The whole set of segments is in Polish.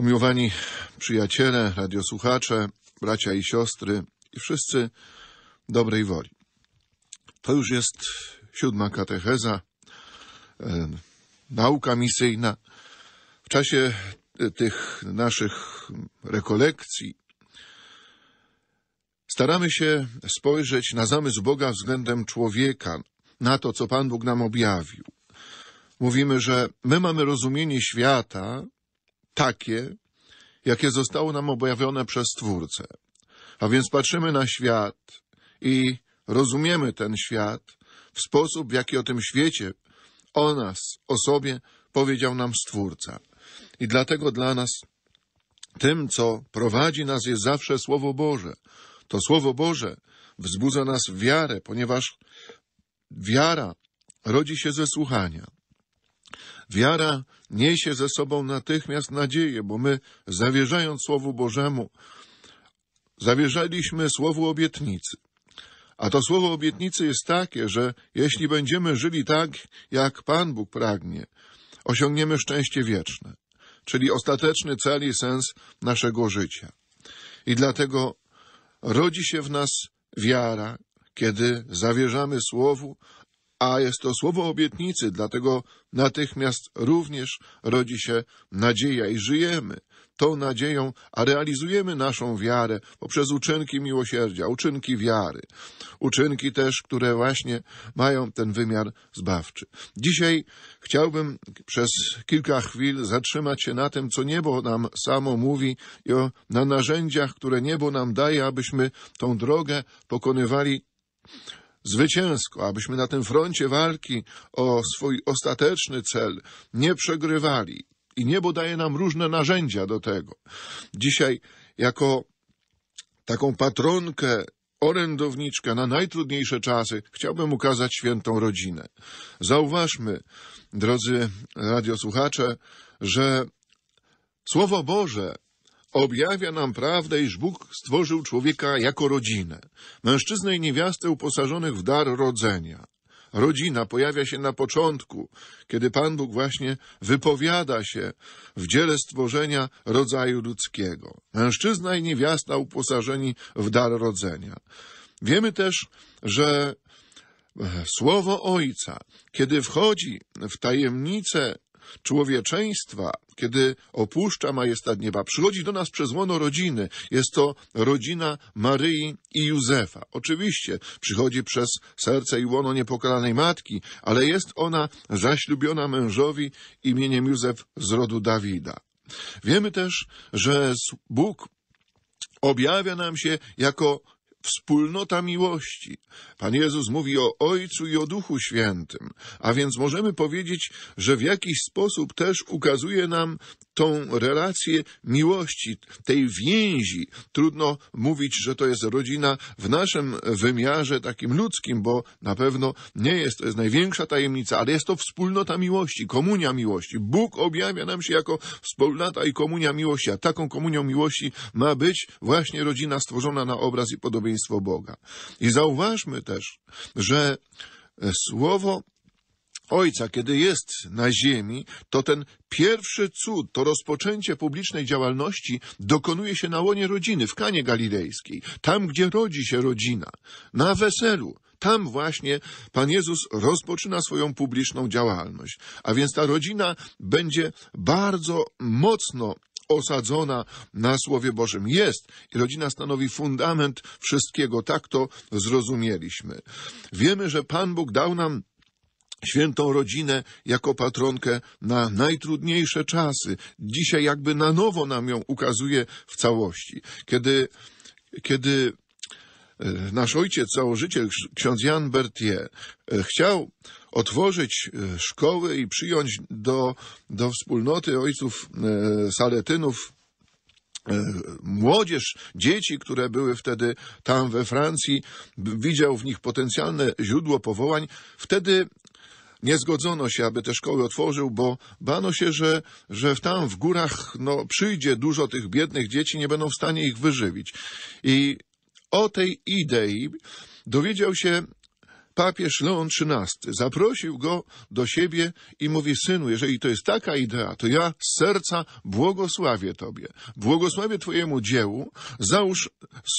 Umiłowani przyjaciele, radiosłuchacze, bracia i siostry i wszyscy dobrej woli. To już jest siódma katecheza, e, nauka misyjna. W czasie e, tych naszych rekolekcji staramy się spojrzeć na zamysł Boga względem człowieka, na to, co Pan Bóg nam objawił. Mówimy, że my mamy rozumienie świata, takie, jakie zostało nam objawione przez Twórcę. A więc patrzymy na świat i rozumiemy ten świat w sposób, w jaki o tym świecie, o nas, o sobie powiedział nam Stwórca. I dlatego dla nas tym, co prowadzi nas, jest zawsze Słowo Boże. To Słowo Boże wzbudza nas wiarę, ponieważ wiara rodzi się ze słuchania. Wiara niesie ze sobą natychmiast nadzieję, bo my, zawierzając Słowu Bożemu, zawierzaliśmy Słowu obietnicy. A to słowo obietnicy jest takie, że jeśli będziemy żyli tak, jak Pan Bóg pragnie, osiągniemy szczęście wieczne, czyli ostateczny cel i sens naszego życia. I dlatego rodzi się w nas wiara, kiedy zawierzamy Słowu, a jest to słowo obietnicy, dlatego natychmiast również rodzi się nadzieja i żyjemy tą nadzieją, a realizujemy naszą wiarę poprzez uczynki miłosierdzia, uczynki wiary, uczynki też, które właśnie mają ten wymiar zbawczy. Dzisiaj chciałbym przez kilka chwil zatrzymać się na tym, co niebo nam samo mówi i o, na narzędziach, które niebo nam daje, abyśmy tą drogę pokonywali zwycięsko, abyśmy na tym froncie walki o swój ostateczny cel nie przegrywali. I niebo daje nam różne narzędzia do tego. Dzisiaj, jako taką patronkę orędowniczkę na najtrudniejsze czasy, chciałbym ukazać świętą rodzinę. Zauważmy, drodzy radiosłuchacze, że Słowo Boże objawia nam prawdę, iż Bóg stworzył człowieka jako rodzinę, mężczyznę i niewiastę uposażonych w dar rodzenia. Rodzina pojawia się na początku, kiedy Pan Bóg właśnie wypowiada się w dziele stworzenia rodzaju ludzkiego. Mężczyzna i niewiasta uposażeni w dar rodzenia. Wiemy też, że e, Słowo Ojca, kiedy wchodzi w tajemnicę człowieczeństwa, kiedy opuszcza majestat nieba, przychodzi do nas przez łono rodziny. Jest to rodzina Maryi i Józefa. Oczywiście przychodzi przez serce i łono niepokalanej matki, ale jest ona zaślubiona mężowi imieniem Józef z rodu Dawida. Wiemy też, że Bóg objawia nam się jako wspólnota miłości. Pan Jezus mówi o Ojcu i o Duchu Świętym, a więc możemy powiedzieć, że w jakiś sposób też ukazuje nam tą relację miłości, tej więzi. Trudno mówić, że to jest rodzina w naszym wymiarze takim ludzkim, bo na pewno nie jest, to jest największa tajemnica, ale jest to wspólnota miłości, komunia miłości. Bóg objawia nam się jako wspólnota i komunia miłości, a taką komunią miłości ma być właśnie rodzina stworzona na obraz i podobieństwo Boga. I zauważmy też, że słowo Ojca, kiedy jest na ziemi, to ten pierwszy cud, to rozpoczęcie publicznej działalności dokonuje się na łonie rodziny, w Kanie Galilejskiej, tam gdzie rodzi się rodzina, na weselu. Tam właśnie Pan Jezus rozpoczyna swoją publiczną działalność. A więc ta rodzina będzie bardzo mocno osadzona na Słowie Bożym. Jest i rodzina stanowi fundament wszystkiego. Tak to zrozumieliśmy. Wiemy, że Pan Bóg dał nam świętą rodzinę jako patronkę na najtrudniejsze czasy. Dzisiaj jakby na nowo nam ją ukazuje w całości. Kiedy, kiedy e, nasz ojciec, założyciel, ksiądz Jan Bertier e, chciał otworzyć e, szkoły i przyjąć do, do wspólnoty ojców saletynów młodzież, dzieci, które były wtedy tam we Francji, widział w nich potencjalne źródło powołań, wtedy nie zgodzono się, aby te szkoły otworzył, bo bano się, że, że tam w górach no, przyjdzie dużo tych biednych dzieci, nie będą w stanie ich wyżywić. I o tej idei dowiedział się papież Leon XIII zaprosił go do siebie i mówi, synu, jeżeli to jest taka idea, to ja z serca błogosławię tobie, błogosławię twojemu dziełu, załóż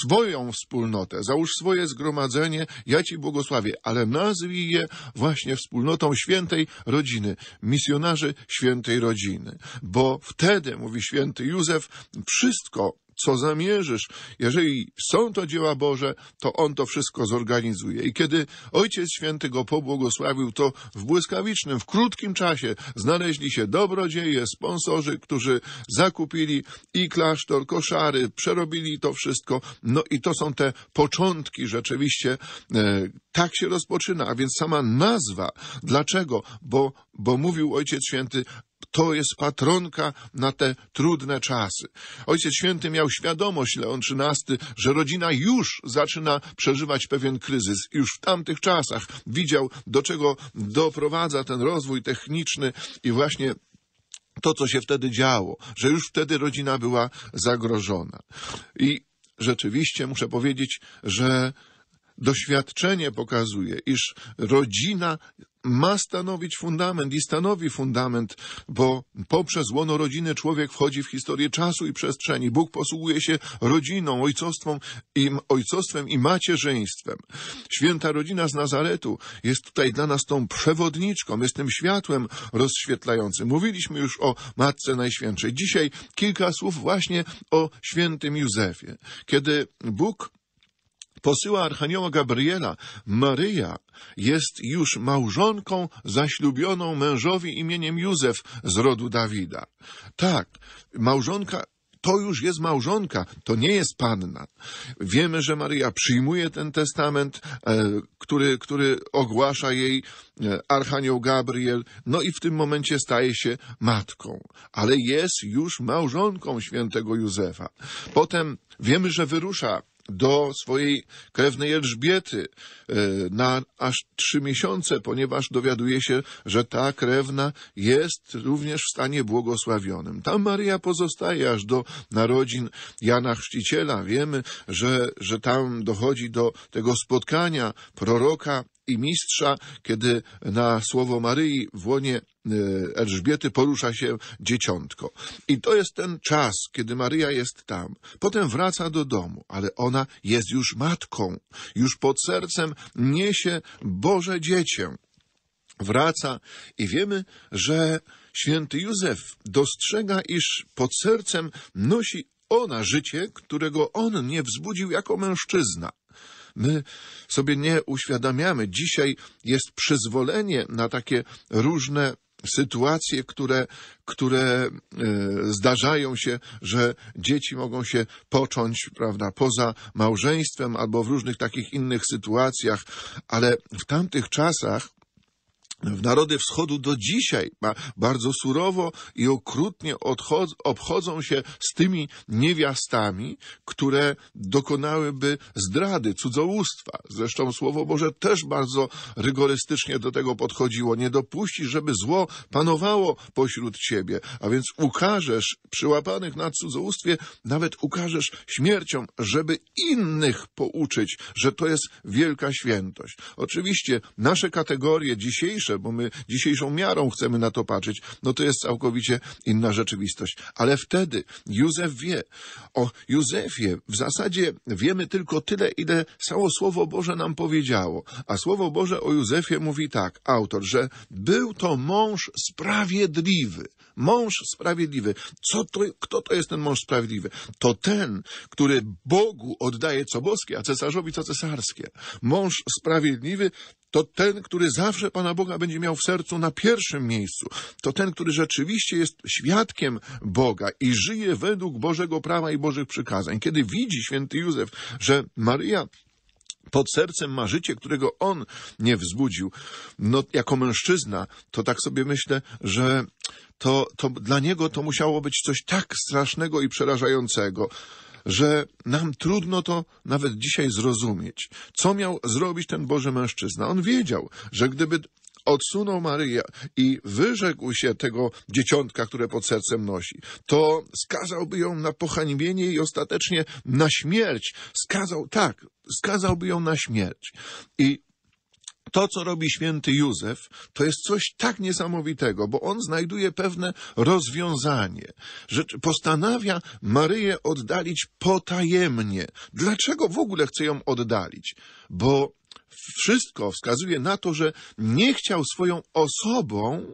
swoją wspólnotę, załóż swoje zgromadzenie, ja ci błogosławię, ale nazwij je właśnie wspólnotą świętej rodziny, misjonarzy świętej rodziny, bo wtedy, mówi święty Józef, wszystko co zamierzysz. Jeżeli są to dzieła Boże, to On to wszystko zorganizuje. I kiedy Ojciec Święty go pobłogosławił, to w błyskawicznym, w krótkim czasie znaleźli się dobrodzieje, sponsorzy, którzy zakupili i klasztor, koszary, przerobili to wszystko. No i to są te początki rzeczywiście. E, tak się rozpoczyna, a więc sama nazwa. Dlaczego? Bo, bo mówił Ojciec Święty, to jest patronka na te trudne czasy. Ojciec Święty miał świadomość, Leon XIII, że rodzina już zaczyna przeżywać pewien kryzys. Już w tamtych czasach widział, do czego doprowadza ten rozwój techniczny i właśnie to, co się wtedy działo, że już wtedy rodzina była zagrożona. I rzeczywiście muszę powiedzieć, że doświadczenie pokazuje, iż rodzina ma stanowić fundament i stanowi fundament, bo poprzez łono rodziny człowiek wchodzi w historię czasu i przestrzeni. Bóg posługuje się rodziną, ojcostwem i, ojcostwem i macierzyństwem. Święta rodzina z Nazaretu jest tutaj dla nas tą przewodniczką, jest tym światłem rozświetlającym. Mówiliśmy już o Matce Najświętszej. Dzisiaj kilka słów właśnie o świętym Józefie. Kiedy Bóg posyła Archanioła Gabriela, Maryja jest już małżonką zaślubioną mężowi imieniem Józef z rodu Dawida. Tak, małżonka to już jest małżonka, to nie jest panna. Wiemy, że Maria przyjmuje ten testament, e, który, który ogłasza jej e, Archanioł Gabriel, no i w tym momencie staje się matką, ale jest już małżonką świętego Józefa. Potem wiemy, że wyrusza do swojej krewnej Elżbiety e, na aż trzy miesiące, ponieważ dowiaduje się, że ta krewna jest również w stanie błogosławionym. Tam Maria pozostaje aż do narodzin Jana Chrzciciela. Wiemy, że, że tam dochodzi do tego spotkania proroka i mistrza, kiedy na słowo Maryi w łonie e, Elżbiety porusza się dzieciątko. I to jest ten czas, kiedy Maryja jest tam. Potem wraca do domu, ale ona jest już matką. Już pod sercem niesie Boże dziecię. Wraca i wiemy, że święty Józef dostrzega, iż pod sercem nosi ona życie, którego on nie wzbudził jako mężczyzna. My sobie nie uświadamiamy. Dzisiaj jest przyzwolenie na takie różne sytuacje, które, które e, zdarzają się, że dzieci mogą się począć, prawda, poza małżeństwem albo w różnych takich innych sytuacjach, ale w tamtych czasach w narody wschodu do dzisiaj bardzo surowo i okrutnie obchodzą się z tymi niewiastami, które dokonałyby zdrady, cudzołóstwa. Zresztą Słowo Boże też bardzo rygorystycznie do tego podchodziło. Nie dopuści, żeby zło panowało pośród ciebie, a więc ukażesz przyłapanych na cudzołóstwie, nawet ukażesz śmiercią, żeby innych pouczyć, że to jest wielka świętość. Oczywiście nasze kategorie dzisiejsze bo my dzisiejszą miarą chcemy na to patrzeć, no to jest całkowicie inna rzeczywistość. Ale wtedy Józef wie. O Józefie w zasadzie wiemy tylko tyle, ile samo Słowo Boże nam powiedziało. A Słowo Boże o Józefie mówi tak, autor, że był to mąż sprawiedliwy. Mąż sprawiedliwy. Co to, kto to jest ten mąż sprawiedliwy? To ten, który Bogu oddaje co boskie, a cesarzowi co cesarskie. Mąż sprawiedliwy to ten, który zawsze Pana Boga będzie miał w sercu na pierwszym miejscu, to ten, który rzeczywiście jest świadkiem Boga i żyje według Bożego prawa i Bożych przykazań. Kiedy widzi święty Józef, że Maryja pod sercem ma życie, którego on nie wzbudził. No, jako mężczyzna, to tak sobie myślę, że to, to dla niego to musiało być coś tak strasznego i przerażającego że nam trudno to nawet dzisiaj zrozumieć. Co miał zrobić ten Boży mężczyzna? On wiedział, że gdyby odsunął Maryję i wyrzekł się tego dzieciątka, które pod sercem nosi, to skazałby ją na pohańbienie i ostatecznie na śmierć. Skazał, tak, skazałby ją na śmierć. I to, co robi święty Józef, to jest coś tak niesamowitego, bo on znajduje pewne rozwiązanie, że postanawia Maryję oddalić potajemnie. Dlaczego w ogóle chce ją oddalić? Bo wszystko wskazuje na to, że nie chciał swoją osobą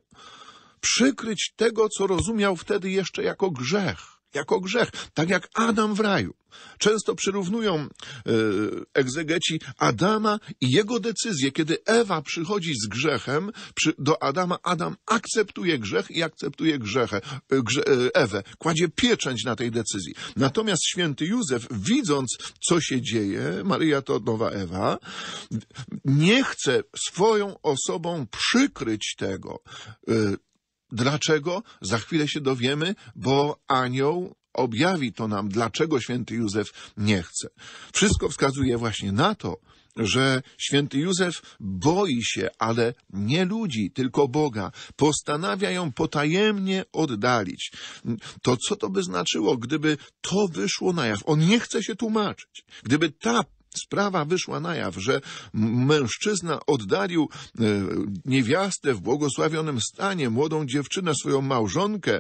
przykryć tego, co rozumiał wtedy jeszcze jako grzech jako grzech, tak jak Adam w raju. Często przyrównują yy, egzegeci Adama i jego decyzję. Kiedy Ewa przychodzi z grzechem przy, do Adama, Adam akceptuje grzech i akceptuje grzechę, e, grze, e, Ewę. Kładzie pieczęć na tej decyzji. Natomiast święty Józef, widząc, co się dzieje, Maria to nowa Ewa, nie chce swoją osobą przykryć tego. Yy, Dlaczego? Za chwilę się dowiemy, bo anioł objawi to nam, dlaczego święty Józef nie chce. Wszystko wskazuje właśnie na to, że święty Józef boi się, ale nie ludzi, tylko Boga. Postanawia ją potajemnie oddalić. To co to by znaczyło, gdyby to wyszło na jaw? On nie chce się tłumaczyć. Gdyby ta sprawa wyszła na jaw, że mężczyzna oddalił e, niewiastę w błogosławionym stanie, młodą dziewczynę, swoją małżonkę,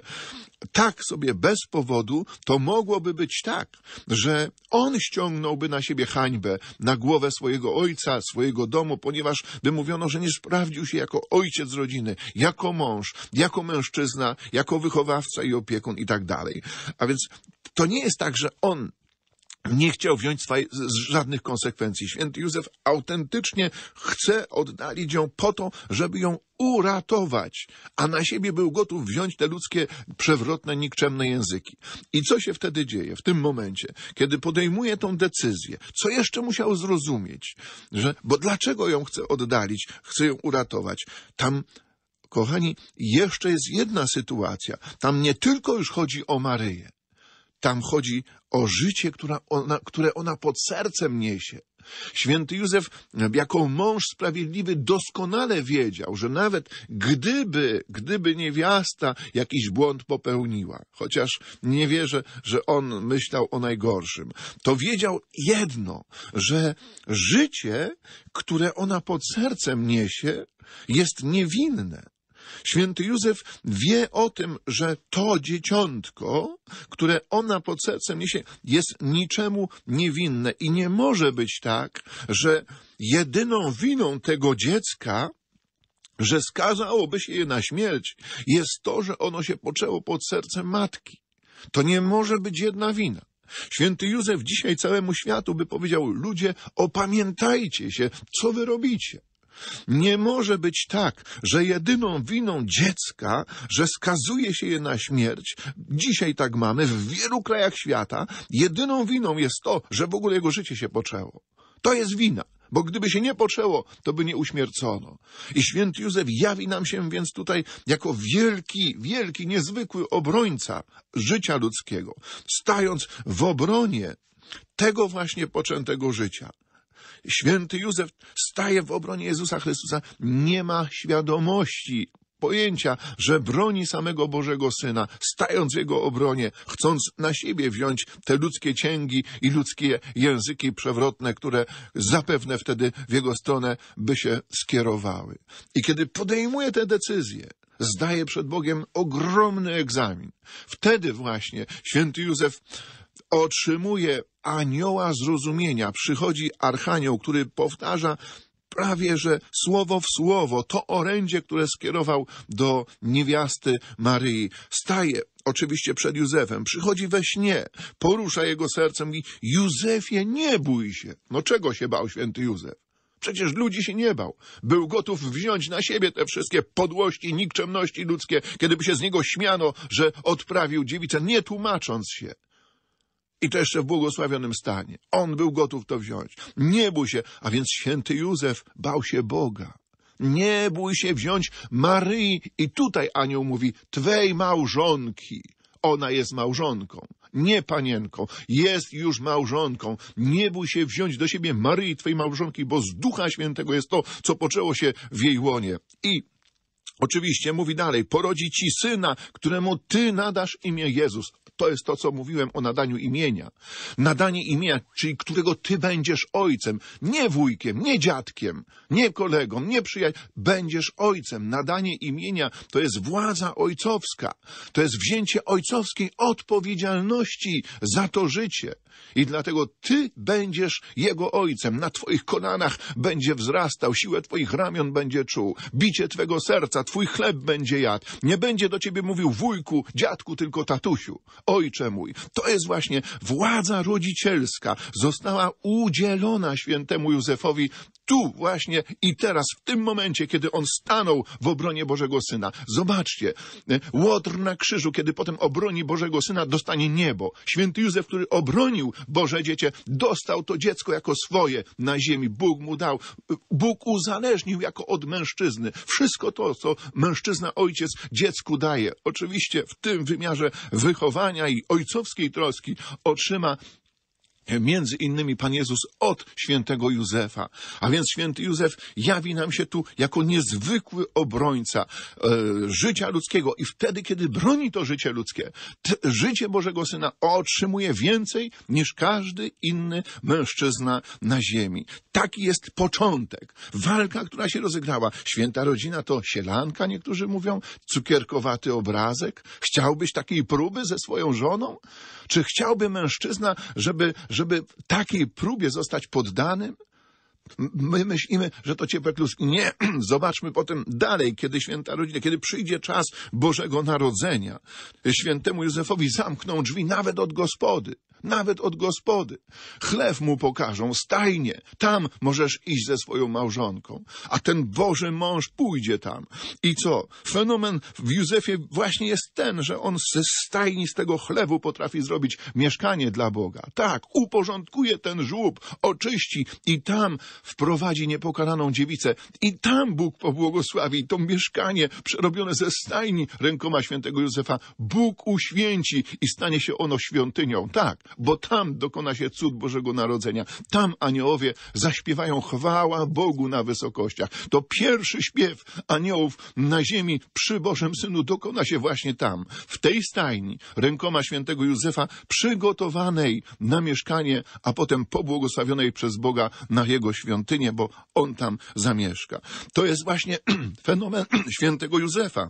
tak sobie bez powodu, to mogłoby być tak, że on ściągnąłby na siebie hańbę, na głowę swojego ojca, swojego domu, ponieważ by mówiono, że nie sprawdził się jako ojciec rodziny, jako mąż, jako mężczyzna, jako wychowawca i opiekun i tak dalej. A więc to nie jest tak, że on nie chciał wziąć swaj, z żadnych konsekwencji. Święty Józef autentycznie chce oddalić ją po to, żeby ją uratować, a na siebie był gotów wziąć te ludzkie, przewrotne, nikczemne języki. I co się wtedy dzieje w tym momencie, kiedy podejmuje tą decyzję? Co jeszcze musiał zrozumieć? Że, bo dlaczego ją chce oddalić, chce ją uratować? Tam Kochani, jeszcze jest jedna sytuacja. Tam nie tylko już chodzi o Maryję, tam chodzi o życie, które ona, które ona pod sercem niesie. Święty Józef, e, jako mąż sprawiedliwy, doskonale wiedział, że nawet gdyby, gdyby niewiasta jakiś błąd popełniła, chociaż nie wierzę, że on myślał o najgorszym, to wiedział jedno, że życie, które ona pod sercem niesie, jest niewinne. Święty Józef wie o tym, że to dzieciątko, które ona pod sercem niesie, jest niczemu niewinne i nie może być tak, że jedyną winą tego dziecka że skazałoby się je na śmierć, jest to, że ono się poczęło pod sercem matki. To nie może być jedna wina. Święty Józef dzisiaj całemu światu by powiedział: Ludzie, opamiętajcie się, co wy robicie. Nie może być tak, że jedyną winą dziecka, że skazuje się je na śmierć, dzisiaj tak mamy w wielu krajach świata, jedyną winą jest to, że w ogóle jego życie się poczęło. To jest wina. Bo gdyby się nie poczęło, to by nie uśmiercono. I święty Józef jawi nam się więc tutaj jako wielki, wielki, niezwykły obrońca życia ludzkiego, stając w obronie tego właśnie poczętego życia. Święty Józef staje w obronie Jezusa Chrystusa, nie ma świadomości pojęcia, że broni samego Bożego Syna, stając w Jego obronie, chcąc na siebie wziąć te ludzkie cięgi i ludzkie języki przewrotne, które zapewne wtedy w Jego stronę by się skierowały. I kiedy podejmuje te decyzje, zdaje przed Bogiem ogromny egzamin. Wtedy właśnie święty Józef otrzymuje anioła zrozumienia. Przychodzi archanioł, który powtarza prawie że słowo w słowo to orędzie, które skierował do niewiasty Maryi. Staje oczywiście przed Józefem, przychodzi we śnie, porusza jego sercem i Józefie, nie bój się. No czego się bał święty Józef? Przecież ludzi się nie bał. Był gotów wziąć na siebie te wszystkie podłości, nikczemności ludzkie, kiedyby się z niego śmiano, że odprawił dziewicę, nie tłumacząc się. I to jeszcze w błogosławionym stanie. On był gotów to wziąć. Nie bój się, a więc święty Józef bał się Boga. Nie bój się wziąć Maryi. I tutaj anioł mówi, twej małżonki. Ona jest małżonką, nie panienką. Jest już małżonką. Nie bój się wziąć do siebie Maryi, twej małżonki, bo z Ducha Świętego jest to, co poczęło się w jej łonie. I Oczywiście, mówi dalej, porodzi ci syna, któremu ty nadasz imię Jezus. To jest to, co mówiłem o nadaniu imienia. Nadanie imienia, czyli którego ty będziesz ojcem, nie wujkiem, nie dziadkiem, nie kolegą, nie przyjacielem. Będziesz ojcem. Nadanie imienia to jest władza ojcowska. To jest wzięcie ojcowskiej odpowiedzialności za to życie. I dlatego ty będziesz jego ojcem. Na twoich kolanach będzie wzrastał, siłę twoich ramion będzie czuł, bicie twego serca, twój chleb będzie jadł. Nie będzie do ciebie mówił wujku, dziadku, tylko tatusiu. Ojcze mój, to jest właśnie władza rodzicielska. Została udzielona świętemu Józefowi tu właśnie i teraz, w tym momencie, kiedy on stanął w obronie Bożego Syna. Zobaczcie, e, Łotr na krzyżu, kiedy potem obroni Bożego Syna, dostanie niebo. Święty Józef, który obronił Boże Dziecię, dostał to dziecko jako swoje na ziemi. Bóg mu dał. E, Bóg uzależnił jako od mężczyzny. Wszystko to, co mężczyzna, ojciec dziecku daje. Oczywiście w tym wymiarze wychowania i ojcowskiej troski otrzyma między innymi Pan Jezus od świętego Józefa. A więc święty Józef jawi nam się tu jako niezwykły obrońca e, życia ludzkiego i wtedy, kiedy broni to życie ludzkie, życie Bożego Syna otrzymuje więcej niż każdy inny mężczyzna na ziemi. Taki jest początek. Walka, która się rozegrała. Święta rodzina to sielanka, niektórzy mówią, cukierkowaty obrazek. Chciałbyś takiej próby ze swoją żoną? Czy chciałby mężczyzna, żeby żeby takiej próbie zostać poddanym, My myślimy, że to ciepłe plus Nie, zobaczmy potem dalej, kiedy święta rodzina, kiedy przyjdzie czas Bożego Narodzenia. Świętemu Józefowi zamkną drzwi nawet od gospody. Nawet od gospody. Chlew mu pokażą, stajnie. Tam możesz iść ze swoją małżonką. A ten Boży mąż pójdzie tam. I co? Fenomen w Józefie właśnie jest ten, że on ze stajni, z tego chlewu potrafi zrobić mieszkanie dla Boga. Tak, uporządkuje ten żłób, oczyści i tam wprowadzi niepokalaną dziewicę i tam Bóg pobłogosławi to mieszkanie przerobione ze stajni rękoma świętego Józefa. Bóg uświęci i stanie się ono świątynią. Tak, bo tam dokona się cud Bożego Narodzenia. Tam aniołowie zaśpiewają chwała Bogu na wysokościach. To pierwszy śpiew aniołów na ziemi przy Bożym Synu dokona się właśnie tam, w tej stajni rękoma świętego Józefa przygotowanej na mieszkanie, a potem pobłogosławionej przez Boga na jego świętość świątynię, bo on tam zamieszka. To jest właśnie fenomen świętego Józefa.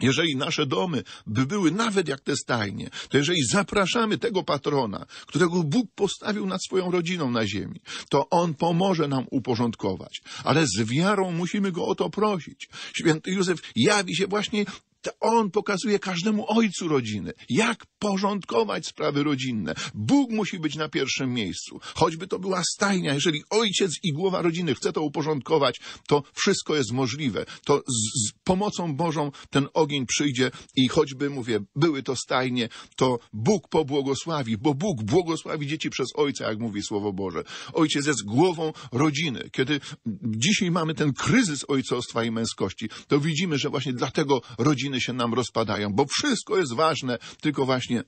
Jeżeli nasze domy by były nawet jak te stajnie, to jeżeli zapraszamy tego patrona, którego Bóg postawił nad swoją rodziną na ziemi, to on pomoże nam uporządkować. Ale z wiarą musimy go o to prosić. Święty Józef jawi się właśnie to on pokazuje każdemu ojcu rodziny, jak porządkować sprawy rodzinne. Bóg musi być na pierwszym miejscu. Choćby to była stajnia, jeżeli ojciec i głowa rodziny chce to uporządkować, to wszystko jest możliwe. To z, z pomocą Bożą ten ogień przyjdzie i choćby, mówię, były to stajnie, to Bóg pobłogosławi, bo Bóg błogosławi dzieci przez ojca, jak mówi Słowo Boże. Ojciec jest głową rodziny. Kiedy dzisiaj mamy ten kryzys ojcostwa i męskości, to widzimy, że właśnie dlatego rodzina rodziny się nam rozpadają, bo wszystko jest ważne, tylko właśnie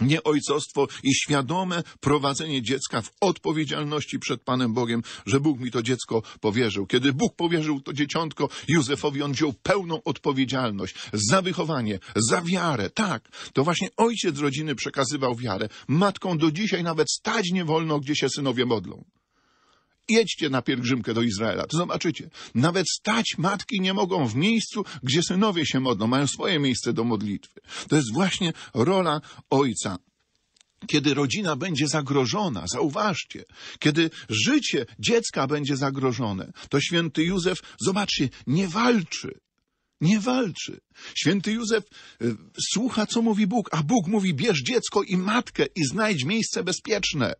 nie ojcostwo i świadome prowadzenie dziecka w odpowiedzialności przed Panem Bogiem, że Bóg mi to dziecko powierzył. Kiedy Bóg powierzył to dzieciątko Józefowi, on wziął pełną odpowiedzialność za wychowanie, za wiarę. Tak, to właśnie ojciec rodziny przekazywał wiarę. Matką do dzisiaj nawet stać nie wolno, gdzie się synowie modlą. Jedźcie na pielgrzymkę do Izraela, to zobaczycie. Nawet stać matki nie mogą w miejscu, gdzie synowie się modlą, mają swoje miejsce do modlitwy. To jest właśnie rola ojca kiedy rodzina będzie zagrożona, zauważcie, kiedy życie dziecka będzie zagrożone, to święty Józef, zobaczcie, nie walczy. Nie walczy. Święty Józef y, słucha, co mówi Bóg, a Bóg mówi: bierz dziecko i matkę i znajdź miejsce bezpieczne.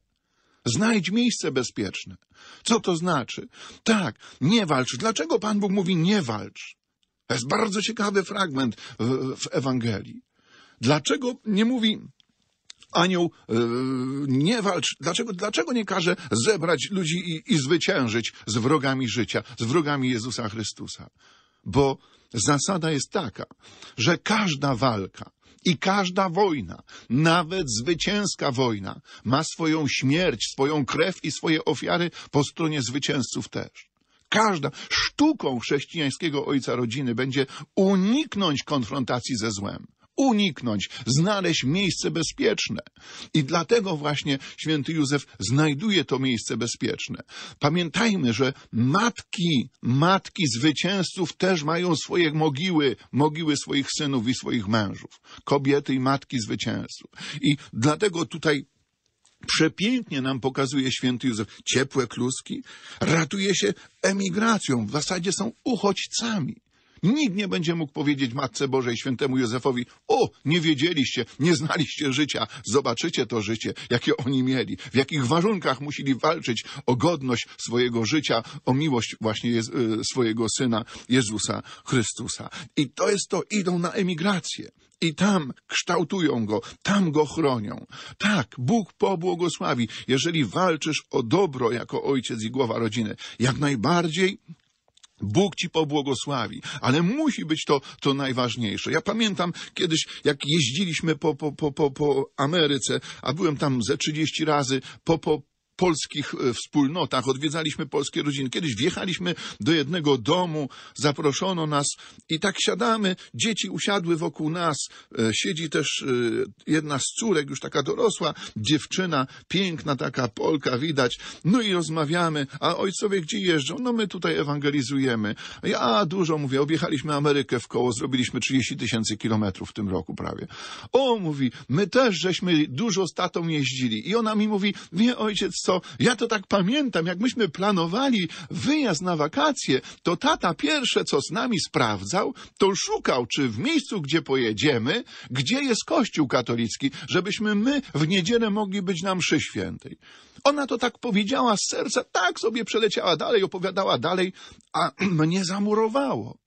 Znajdź miejsce bezpieczne. Co to znaczy? Tak, nie walcz. Dlaczego Pan Bóg mówi nie walcz? To jest bardzo ciekawy fragment w, Ewangelii. Dlaczego nie mówi anioł e, nie walcz? Dlaczego, dlaczego nie każe zebrać ludzi i, i zwyciężyć z wrogami życia, z wrogami Jezusa Chrystusa? Bo zasada jest taka, że każda walka, i każda wojna, nawet zwycięska wojna, ma swoją śmierć, swoją krew i swoje ofiary po stronie zwycięzców też. Każda sztuką chrześcijańskiego ojca rodziny będzie uniknąć konfrontacji ze złem uniknąć, znaleźć miejsce bezpieczne. I dlatego właśnie święty Józef znajduje to miejsce bezpieczne. Pamiętajmy, że matki, matki zwycięzców też mają swoje mogiły, mogiły swoich synów i swoich mężów. Kobiety i matki zwycięzców. I dlatego tutaj przepięknie nam pokazuje święty Józef ciepłe kluski, ratuje się emigracją, w zasadzie są uchodźcami. Nikt nie będzie mógł powiedzieć Matce Bożej, świętemu Józefowi, o, nie wiedzieliście, nie znaliście życia, zobaczycie to życie, jakie oni mieli, w jakich warunkach musieli walczyć o godność swojego życia, o miłość właśnie Jez e, swojego Syna Jezusa Chrystusa. I to jest to, idą na emigrację. I tam kształtują go, tam go chronią. Tak, Bóg pobłogosławi, jeżeli walczysz o dobro jako ojciec i głowa rodziny. Jak najbardziej Bóg ci pobłogosławi, ale musi być to, to najważniejsze. Ja pamiętam kiedyś, jak jeździliśmy po, po, po, po, po Ameryce, a byłem tam ze 30 razy po, po, polskich e, wspólnotach, odwiedzaliśmy polskie rodziny. Kiedyś wjechaliśmy do jednego domu, zaproszono nas i tak siadamy, dzieci usiadły wokół nas, e, siedzi też e, jedna z córek, już taka dorosła, dziewczyna, piękna taka Polka, widać, no i rozmawiamy, a ojcowie gdzie jeżdżą? No my tutaj ewangelizujemy. Ja dużo mówię, objechaliśmy Amerykę w koło, zrobiliśmy 30 tysięcy kilometrów w tym roku prawie. O, mówi, my też żeśmy dużo z tatą jeździli. I ona mi mówi, wie ojciec, co, ja to tak pamiętam, jak myśmy planowali wyjazd na wakacje, to tata pierwsze, co z nami sprawdzał, to szukał, czy w miejscu, gdzie pojedziemy, gdzie jest kościół katolicki, żebyśmy my w niedzielę mogli być na mszy świętej. Ona to tak powiedziała z serca, tak sobie przeleciała dalej, opowiadała dalej, a mnie zamurowało.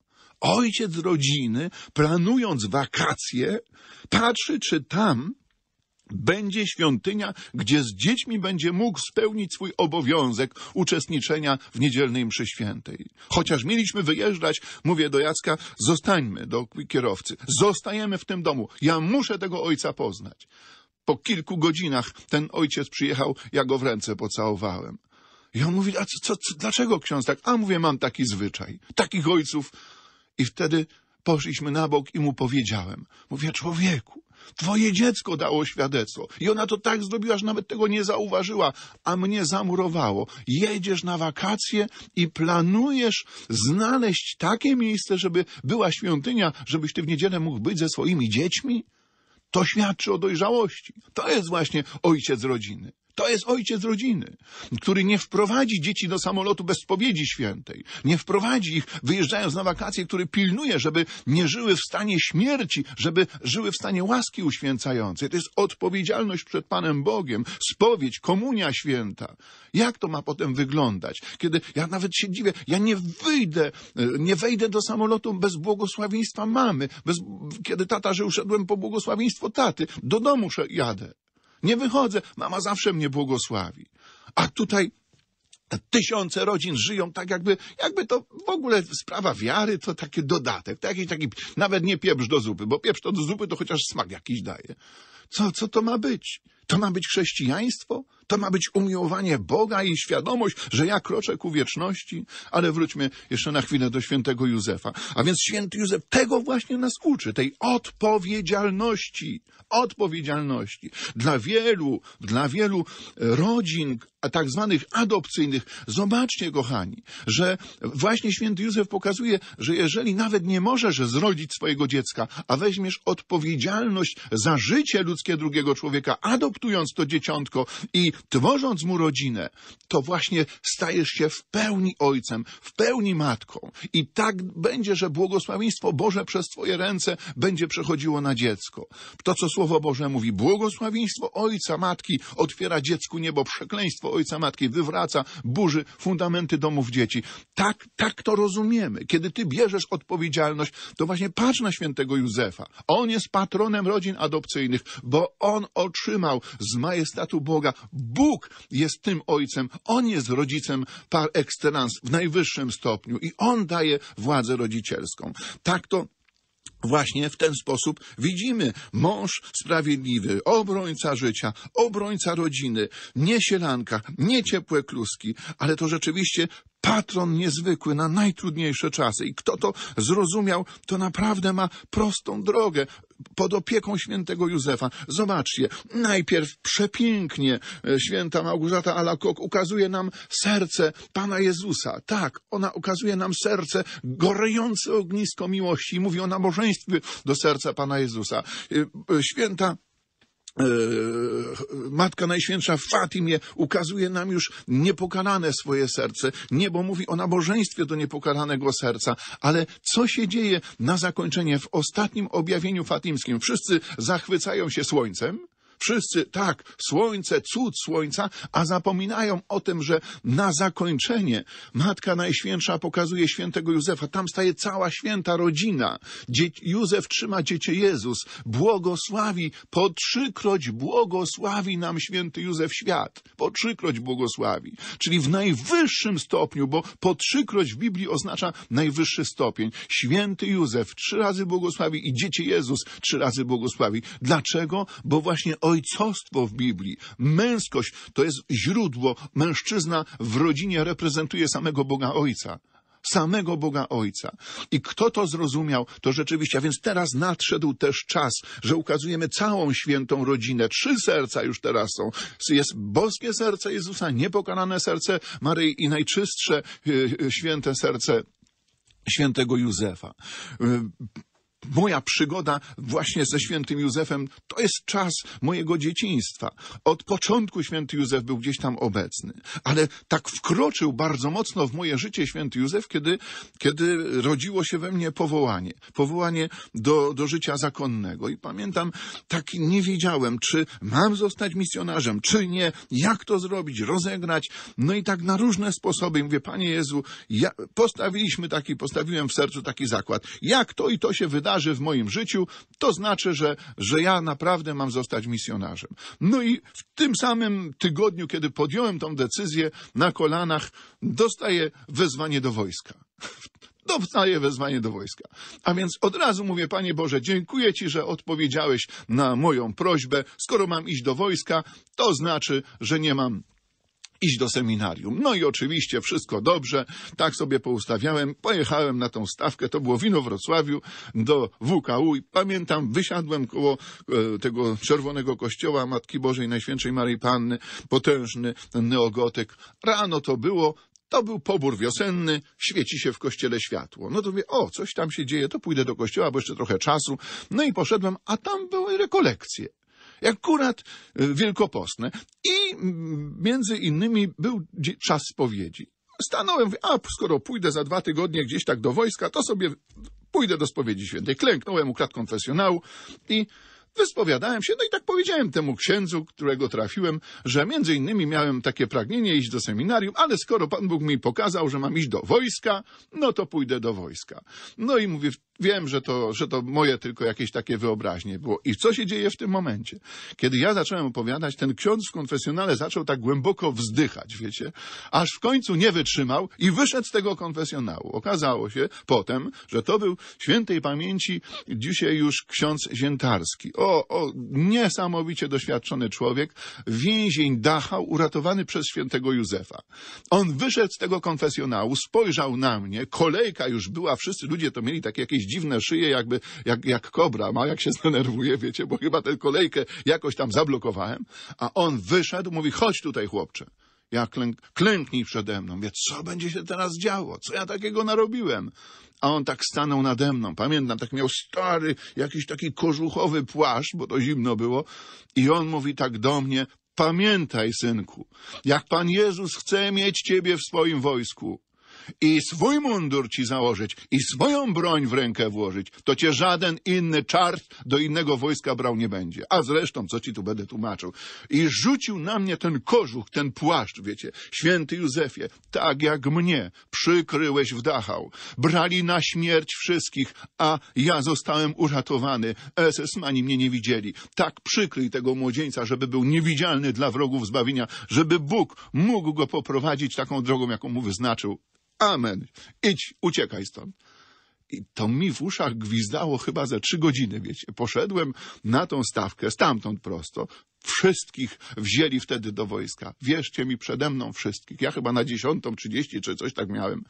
Ojciec rodziny, planując wakacje, patrzy, czy tam będzie świątynia, gdzie z dziećmi będzie mógł spełnić swój obowiązek uczestniczenia w niedzielnej mszy świętej. Chociaż mieliśmy wyjeżdżać, mówię do Jacka, zostańmy do kierowcy, zostajemy w tym domu, ja muszę tego ojca poznać. Po kilku godzinach ten ojciec przyjechał, ja go w ręce pocałowałem. I on mówi, a co, co, co dlaczego ksiądz tak? A mówię, mam taki zwyczaj, takich ojców. I wtedy poszliśmy na bok i mu powiedziałem, mówię, człowieku, Twoje dziecko dało świadectwo. I ona to tak zrobiła, że nawet tego nie zauważyła, a mnie zamurowało. Jedziesz na wakacje i planujesz znaleźć takie miejsce, żeby była świątynia, żebyś ty w niedzielę mógł być ze swoimi dziećmi? To świadczy o dojrzałości. To jest właśnie ojciec rodziny. To jest ojciec rodziny, który nie wprowadzi dzieci do samolotu bez spowiedzi świętej. Nie wprowadzi ich, wyjeżdżając na wakacje, który pilnuje, żeby nie żyły w stanie śmierci, żeby żyły w stanie łaski uświęcającej. To jest odpowiedzialność przed Panem Bogiem, spowiedź, komunia święta. Jak to ma potem wyglądać? Kiedy ja nawet się dziwię, ja nie wyjdę, nie wejdę do samolotu bez błogosławieństwa mamy. Bez, kiedy tata że uszedłem po błogosławieństwo taty. Do domu jadę. Nie wychodzę, mama zawsze mnie błogosławi. A tutaj tysiące rodzin żyją tak jakby, jakby to w ogóle sprawa wiary to taki dodatek, to jakiś taki, nawet nie pieprz do zupy, bo pieprz to do zupy to chociaż smak jakiś daje. Co, co to ma być? To ma być chrześcijaństwo? To ma być umiłowanie Boga i świadomość, że ja kroczę ku wieczności. Ale wróćmy jeszcze na chwilę do świętego Józefa. A więc święty Józef tego właśnie nas uczy, tej odpowiedzialności. Odpowiedzialności. Dla wielu, dla wielu rodzin, tak zwanych adopcyjnych, zobaczcie, kochani, że właśnie święty Józef pokazuje, że jeżeli nawet nie możesz zrodzić swojego dziecka, a weźmiesz odpowiedzialność za życie ludzkie drugiego człowieka, adoptując to dzieciątko i tworząc mu rodzinę, to właśnie stajesz się w pełni ojcem, w pełni matką. I tak będzie, że błogosławieństwo Boże przez Twoje ręce będzie przechodziło na dziecko. To, co Słowo Boże mówi, błogosławieństwo ojca, matki otwiera dziecku niebo, przekleństwo ojca, matki wywraca, burzy fundamenty domów dzieci. Tak, tak to rozumiemy. Kiedy Ty bierzesz odpowiedzialność, to właśnie patrz na świętego Józefa. On jest patronem rodzin adopcyjnych, bo on otrzymał z majestatu Boga Bóg jest tym ojcem, on jest rodzicem par excellence w najwyższym stopniu i on daje władzę rodzicielską. Tak to Właśnie w ten sposób widzimy mąż sprawiedliwy, obrońca życia, obrońca rodziny, nie sielanka, nie ciepłe kluski, ale to rzeczywiście patron niezwykły na najtrudniejsze czasy. I kto to zrozumiał, to naprawdę ma prostą drogę pod opieką świętego Józefa. Zobaczcie, najpierw przepięknie e, święta Małgorzata Alakok ukazuje nam serce Pana Jezusa. Tak, ona ukazuje nam serce gorejące ognisko miłości. Mówi o nabożeństwie do serca Pana Jezusa. E, e, święta Yy, Matka Najświętsza w Fatimie ukazuje nam już niepokalane swoje serce. Niebo mówi o nabożeństwie do niepokalanego serca, ale co się dzieje na zakończenie w ostatnim objawieniu fatimskim? Wszyscy zachwycają się słońcem, Wszyscy tak, słońce, cud słońca, a zapominają o tym, że na zakończenie Matka Najświętsza pokazuje świętego Józefa. Tam staje cała święta rodzina. Dzie Józef trzyma dziecię Jezus. Błogosławi, po trzykroć błogosławi nam święty Józef świat. Po trzykroć błogosławi. Czyli w najwyższym stopniu, bo po trzykroć w Biblii oznacza najwyższy stopień. Święty Józef trzy razy błogosławi i dziecię Jezus trzy razy błogosławi. Dlaczego? Bo właśnie ojcostwo w Biblii, męskość to jest źródło. Mężczyzna w rodzinie reprezentuje samego Boga Ojca samego Boga Ojca. I kto to zrozumiał, to rzeczywiście, a więc teraz nadszedł też czas, że ukazujemy całą świętą rodzinę. Trzy serca już teraz są. Jest boskie serce Jezusa, niepokalane serce Maryi i najczystsze yy, święte serce świętego Józefa. Y, moja przygoda właśnie ze świętym Józefem to jest czas mojego dzieciństwa. Od początku święty Józef był gdzieś tam obecny, ale tak wkroczył bardzo mocno w moje życie święty Józef, kiedy, kiedy rodziło się we mnie powołanie, powołanie do, do życia zakonnego. I pamiętam, tak nie wiedziałem, czy mam zostać misjonarzem, czy nie, jak to zrobić, rozegrać. No i tak na różne sposoby. I mówię, Panie Jezu, ja, postawiliśmy taki, postawiłem w sercu taki zakład. Jak to i to się wydarzy, misjonarzy w moim życiu, to znaczy, że, że ja naprawdę mam zostać misjonarzem. No i w tym samym tygodniu, kiedy podjąłem tą decyzję na kolanach, dostaję wezwanie do wojska Dostaję wezwanie do wojska. A więc od razu mówię, Panie Boże, dziękuję Ci, że odpowiedziałeś na moją prośbę. Skoro mam iść do wojska, to znaczy, że nie mam iść do seminarium. No i oczywiście wszystko dobrze, tak sobie poustawiałem, pojechałem na tą stawkę, to było wino Wrocławiu, do WKU i pamiętam, wysiadłem koło e, tego czerwonego kościoła Matki Bożej Najświętszej Maryi Panny, potężny neogotek. Rano to było, to był pobór wiosenny, świeci się w kościele światło. No to mówię, o, coś tam się dzieje, to pójdę do kościoła, bo jeszcze trochę czasu. No i poszedłem, a tam były rekolekcje jak akurat y, wielkopostne. I między innymi był czas spowiedzi. Stanąłem, a skoro pójdę za dwa tygodnie gdzieś tak do wojska, to sobie pójdę do spowiedzi świętej. Klęknąłem u krat konfesjonału i Wyspowiadałem się, no i tak powiedziałem temu księdzu, którego trafiłem, że między innymi miałem takie pragnienie iść do seminarium, ale skoro Pan Bóg mi pokazał, że mam iść do wojska, no to pójdę do wojska. No i mówię, wiem, że to, że to moje tylko jakieś takie wyobraźnie było. I co się dzieje w tym momencie? Kiedy ja zacząłem opowiadać, ten ksiądz w konfesjonale zaczął tak głęboko wzdychać, wiecie, aż w końcu nie wytrzymał i wyszedł z tego konfesjonału. Okazało się potem, że to był świętej pamięci dzisiaj już ksiądz Ziętarski. O, o, o, niesamowicie doświadczony człowiek, więzień Dachau, uratowany przez świętego Józefa. On wyszedł z tego konfesjonału, spojrzał na mnie, kolejka już była, wszyscy ludzie to mieli takie jakieś dziwne szyje, jakby, jak, jak kobra ma, jak się zdenerwuje, wiecie, bo chyba tę kolejkę jakoś tam zablokowałem, a on wyszedł, mówi, chodź tutaj chłopcze. Ja klęk, klęknij przede mną, wie, co będzie się teraz działo, co ja takiego narobiłem. A on tak stanął nade mną. Pamiętam, tak miał stary, jakiś taki kożuchowy płaszcz, bo to zimno było. I on mówi tak do mnie, pamiętaj, synku, jak Pan Jezus chce mieć ciebie w swoim wojsku, i swój mundur ci założyć i swoją broń w rękę włożyć, to cię żaden inny czart do innego wojska brał nie będzie. A zresztą, co ci tu będę tłumaczył? I rzucił na mnie ten kożuch, ten płaszcz, wiecie, święty Józefie, tak jak mnie, przykryłeś w Dachau. Brali na śmierć wszystkich, a ja zostałem uratowany. SS-mani mnie nie widzieli. Tak przykryj tego młodzieńca, żeby był niewidzialny dla wrogów zbawienia, żeby Bóg mógł go poprowadzić taką drogą, jaką mu wyznaczył. Amen. Idź, uciekaj stąd. I to mi w uszach gwizdało chyba za trzy godziny, wiecie. Poszedłem na tą stawkę, stamtąd prosto. Wszystkich wzięli wtedy do wojska. Wierzcie mi, przede mną wszystkich. Ja chyba na dziesiątą, trzydzieści czy coś tak miałem.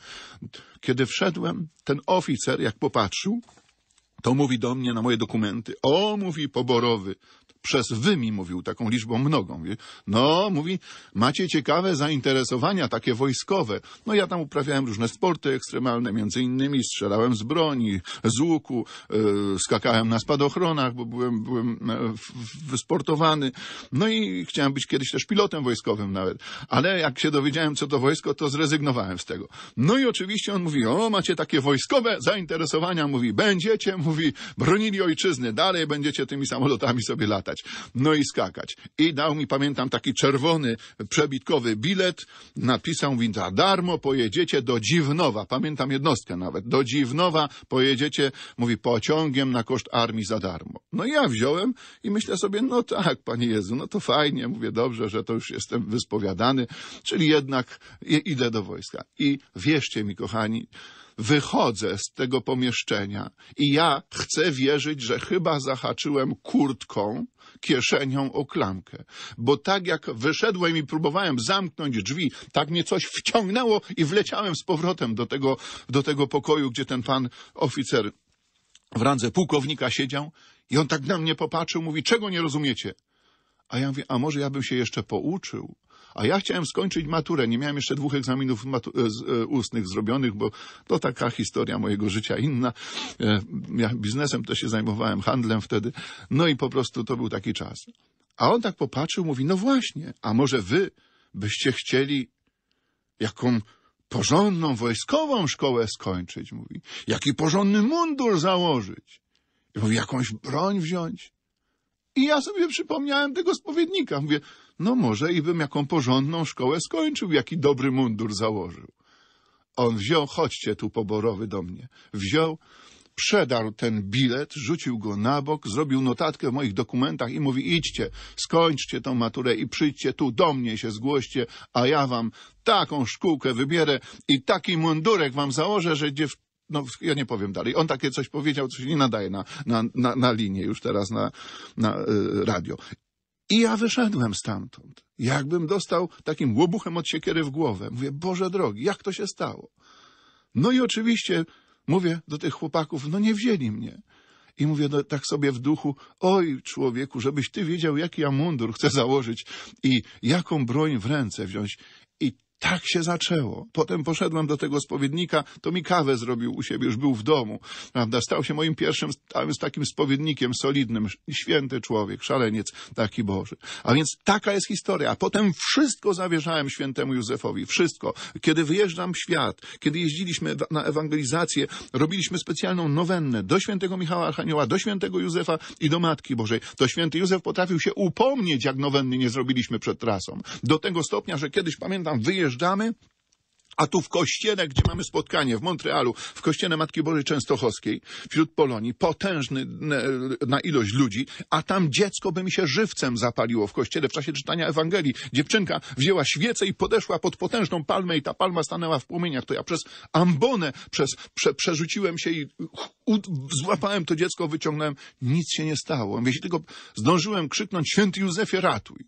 Kiedy wszedłem, ten oficer, jak popatrzył, to mówi do mnie na moje dokumenty. O, mówi poborowy, przez wymi mówił, taką liczbą mnogą. No, mówi, macie ciekawe zainteresowania, takie wojskowe. No ja tam uprawiałem różne sporty ekstremalne, między innymi strzelałem z broni, z łuku, e, skakałem na spadochronach, bo byłem, byłem e, wysportowany. No i chciałem być kiedyś też pilotem wojskowym nawet. Ale jak się dowiedziałem, co to wojsko, to zrezygnowałem z tego. No i oczywiście on mówi, o, macie takie wojskowe zainteresowania, mówi, będziecie, mówi, bronili ojczyzny, dalej będziecie tymi samolotami sobie latać skakać, no i skakać. I dał mi, pamiętam, taki czerwony, przebitkowy bilet, napisał, mówi, za darmo pojedziecie do Dziwnowa, pamiętam jednostkę nawet, do Dziwnowa pojedziecie, mówi, pociągiem na koszt armii za darmo. No i ja wziąłem i myślę sobie, no tak, Panie Jezu, no to fajnie, mówię, dobrze, że to już jestem wyspowiadany, czyli jednak idę do wojska. I wierzcie mi, kochani, wychodzę z tego pomieszczenia i ja chcę wierzyć, że chyba zahaczyłem kurtką kieszenią o klamkę. Bo tak jak wyszedłem i próbowałem zamknąć drzwi, tak mnie coś wciągnęło i wleciałem z powrotem do tego, do tego pokoju, gdzie ten pan oficer w randze pułkownika siedział i on tak na mnie popatrzył, mówi, czego nie rozumiecie? A ja mówię, a może ja bym się jeszcze pouczył? a ja chciałem skończyć maturę. Nie miałem jeszcze dwóch egzaminów e, e, ustnych zrobionych, bo to taka historia mojego życia inna. E, ja biznesem to się zajmowałem, handlem wtedy. No i po prostu to był taki czas. A on tak popatrzył, mówi, no właśnie, a może wy byście chcieli jaką porządną wojskową szkołę skończyć, mówi. Jaki porządny mundur założyć. I mówi, jakąś broń wziąć. I ja sobie przypomniałem tego spowiednika. Mówię, no może i bym jaką porządną szkołę skończył, jaki dobry mundur założył. On wziął, chodźcie tu poborowy do mnie. Wziął, przedarł ten bilet, rzucił go na bok, zrobił notatkę w moich dokumentach i mówi idźcie, skończcie tą maturę i przyjdźcie tu do mnie się zgłoście, a ja wam taką szkółkę wybierę i taki mundurek wam założę, że gdzie, No, ja nie powiem dalej. On takie coś powiedział, co się nie nadaje na, na, na, na linię już teraz na, na y, radio. I ja wyszedłem stamtąd. Jakbym dostał takim łobuchem od siekiery w głowę. Mówię, Boże drogi, jak to się stało? No i oczywiście mówię do tych chłopaków, no nie wzięli mnie. I mówię do, no tak sobie w duchu, oj człowieku, żebyś ty wiedział, jaki ja mundur chcę założyć i jaką broń w ręce wziąć. Tak się zaczęło. Potem poszedłem do tego spowiednika, to mi kawę zrobił u siebie, już był w domu, prawda? Stał się moim pierwszym, stałym z takim spowiednikiem solidnym, święty człowiek, szaleniec, taki Boży. A więc taka jest historia. A potem wszystko zawierzałem świętemu Józefowi, wszystko. Kiedy wyjeżdżam w świat, kiedy jeździliśmy na ewangelizację, robiliśmy specjalną nowennę do świętego Michała Archanioła, do świętego Józefa i do Matki Bożej. To święty Józef potrafił się upomnieć, jak nowenny nie zrobiliśmy przed trasą. Do tego stopnia, że kiedyś, pamiętam, wyjeżdżałem przyjeżdżamy, a tu w kościele, gdzie mamy spotkanie w Montrealu, w kościele Matki Bożej Częstochowskiej, wśród Polonii, potężny na ilość ludzi, a tam dziecko by mi się żywcem zapaliło w kościele w czasie czytania Ewangelii. Dziewczynka wzięła świecę i podeszła pod potężną palmę i ta palma stanęła w płomieniach. To ja przez ambonę przez, prze, przerzuciłem się i u, złapałem to dziecko, wyciągnąłem. Nic się nie stało. Jeśli tylko zdążyłem krzyknąć, święty Józefie, ratuj.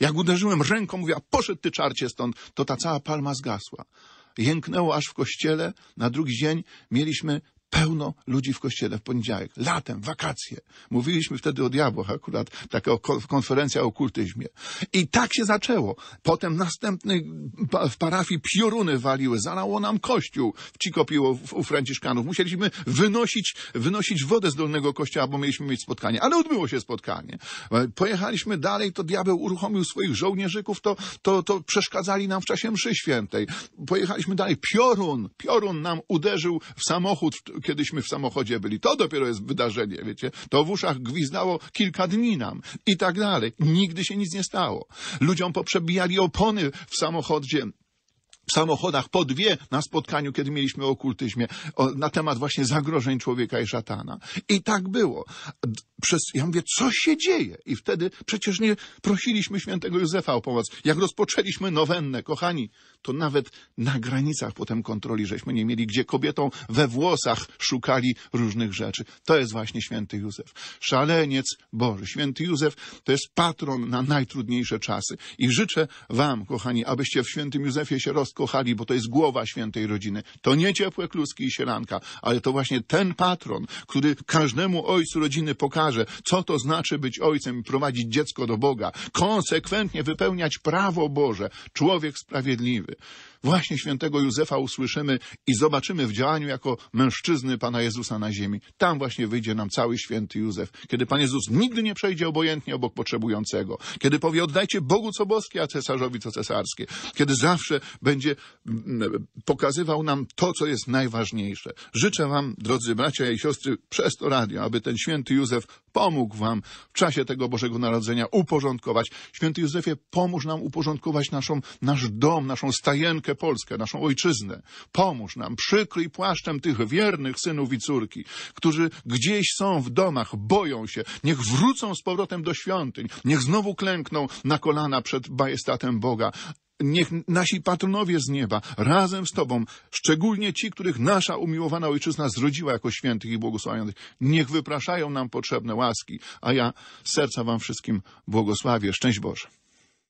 Jak uderzyłem ręką, mówiła, poszedł ty czarcie stąd, to ta cała palma zgasła. Jęknęło aż w kościele. Na drugi dzień mieliśmy Pełno ludzi w kościele w poniedziałek, latem, wakacje. Mówiliśmy wtedy o diabłach akurat, taka konferencja o okultyzmie. I tak się zaczęło. Potem następny w parafii pioruny waliły, zalało nam kościół, wcikopiło u franciszkanów. Musieliśmy wynosić, wynosić wodę z dolnego kościoła, bo mieliśmy mieć spotkanie. Ale odbyło się spotkanie. Pojechaliśmy dalej, to diabeł uruchomił swoich żołnierzyków, to, to, to przeszkadzali nam w czasie mszy świętej. Pojechaliśmy dalej, piorun, piorun nam uderzył w samochód, kiedyśmy w samochodzie byli. To dopiero jest wydarzenie, wiecie. To w uszach gwizdało kilka dni nam i tak dalej. Nigdy się nic nie stało. Ludziom poprzebijali opony w samochodzie w samochodach po dwie na spotkaniu, kiedy mieliśmy o okultyzmie, o, na temat właśnie zagrożeń człowieka i szatana. I tak było przez, ja mówię, co się dzieje? I wtedy przecież nie prosiliśmy świętego Józefa o pomoc. Jak rozpoczęliśmy nowennę, kochani, to nawet na granicach potem kontroli żeśmy nie mieli, gdzie kobietą we włosach szukali różnych rzeczy. To jest właśnie święty Józef. Szaleniec Boży. Święty Józef to jest patron na najtrudniejsze czasy. I życzę wam, kochani, abyście w świętym Józefie się rozkochali, bo to jest głowa świętej rodziny. To nie ciepłe kluski i sieranka, ale to właśnie ten patron, który każdemu ojcu rodziny pokazał, pokaże, co to znaczy być ojcem i prowadzić dziecko do Boga, konsekwentnie wypełniać prawo Boże, człowiek sprawiedliwy właśnie świętego Józefa usłyszymy i zobaczymy w działaniu jako mężczyzny Pana Jezusa na ziemi. Tam właśnie wyjdzie nam cały święty Józef, kiedy Pan Jezus nigdy nie przejdzie obojętnie obok potrzebującego, kiedy powie oddajcie Bogu co boskie, a cesarzowi co cesarskie, kiedy zawsze będzie mm, mm, pokazywał nam to, co jest najważniejsze. Życzę Wam, drodzy bracia i siostry, przez to radio, aby ten święty Józef pomógł wam w czasie tego Bożego Narodzenia uporządkować. Święty Józefie, pomóż nam uporządkować naszą, nasz dom, naszą stajenkę Polskę, naszą ojczyznę. Pomóż nam, przykryj płaszczem tych wiernych synów i córki, którzy gdzieś są w domach, boją się. Niech wrócą z powrotem do świątyń, niech znowu klękną na kolana przed majestatem Boga, Niech nasi patronowie z nieba razem z Tobą, szczególnie ci, których nasza umiłowana Ojczyzna zrodziła jako świętych i błogosławionych, niech wypraszają nam potrzebne łaski, a ja serca Wam wszystkim błogosławię. Szczęść Boże.